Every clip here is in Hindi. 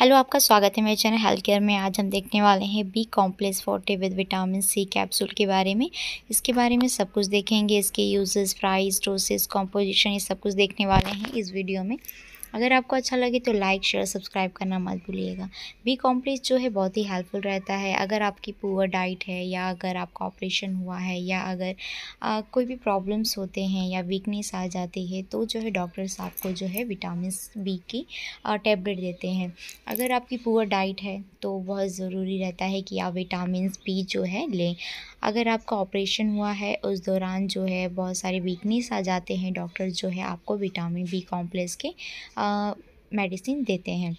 हेलो आपका स्वागत है मेरे चैनल हेल्थ केयर में आज हम देखने वाले हैं B complex forte with vitamin C capsule के बारे में इसके बारे में सब कुछ देखेंगे इसके यूजेस प्राइस डोसेस कॉम्पोजिशन ये सब कुछ देखने वाले हैं इस वीडियो में अगर आपको अच्छा लगे तो लाइक शेयर सब्सक्राइब करना मत भूलिएगा बी कॉम्प्लेक्स जो है बहुत ही हेल्पफुल रहता है अगर आपकी पुअर डाइट है या अगर आपका ऑपरेशन हुआ है या अगर आ, कोई भी प्रॉब्लम्स होते हैं या वीकनेस आ जाती है तो जो है डॉक्टर्स आपको जो है विटामिन बी की टैबलेट देते हैं अगर आपकी पुअर डाइट है तो बहुत ज़रूरी रहता है कि आप विटामिन बी जो है लें अगर आपका ऑपरेशन हुआ है उस दौरान जो है बहुत सारे वीकनेस आ जाते हैं डॉक्टर जो है आपको विटामिन बी कॉम्प्लेक्स के मेडिसिन देते हैं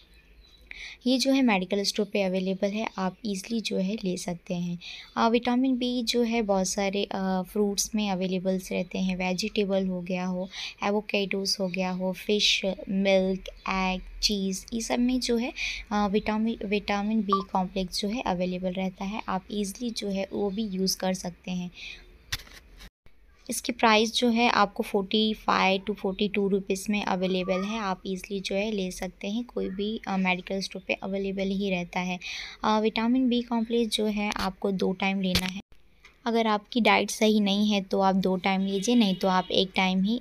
ये जो है मेडिकल स्टोर पे अवेलेबल है आप इजीली जो है ले सकते हैं आ, विटामिन बी जो है बहुत सारे आ, फ्रूट्स में अवेलेबल्स रहते हैं वेजिटेबल हो गया हो एवोकेडोस हो गया हो फिश मिल्क एग चीज़ ये सब में जो है विटामिन विटामिन बी कॉम्प्लेक्स जो है अवेलेबल रहता है आप इजीली जो है वो भी यूज़ कर सकते हैं इसकी प्राइस जो है आपको forty five to forty two rupees में अवेलेबल है आप इज़ली जो है ले सकते हैं कोई भी मेडिकल स्टोर पे अवेलेबल ही रहता है विटामिन बी कॉम्प्लेक्स जो है आपको दो टाइम लेना है अगर आपकी डाइट सही नहीं है तो आप दो टाइम लीजिए नहीं तो आप एक टाइम ही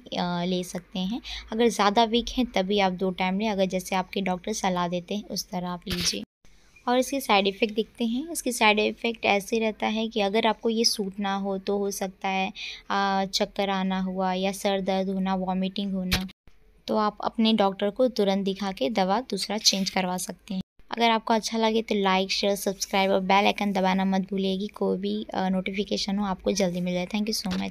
ले सकते हैं अगर ज़्यादा वीक है तभी आप दो टाइम लें अगर जैसे आपके डॉक्टर सलाह देते हैं उस तरह आप लीजिए और इसके साइड इफ़ेक्ट दिखते हैं इसके साइड इफ़ेक्ट ऐसे रहता है कि अगर आपको ये सूट ना हो तो हो सकता है चक्कर आना हुआ या सर दर्द होना वॉमिटिंग होना तो आप अपने डॉक्टर को तुरंत दिखा के दवा दूसरा चेंज करवा सकते हैं अगर आपको अच्छा लगे तो लाइक शेयर सब्सक्राइब और बेल आइकन दबाना मत भूलिएगी कोई भी नोटिफिकेशन हो आपको जल्दी मिल जाए थैंक यू सो मच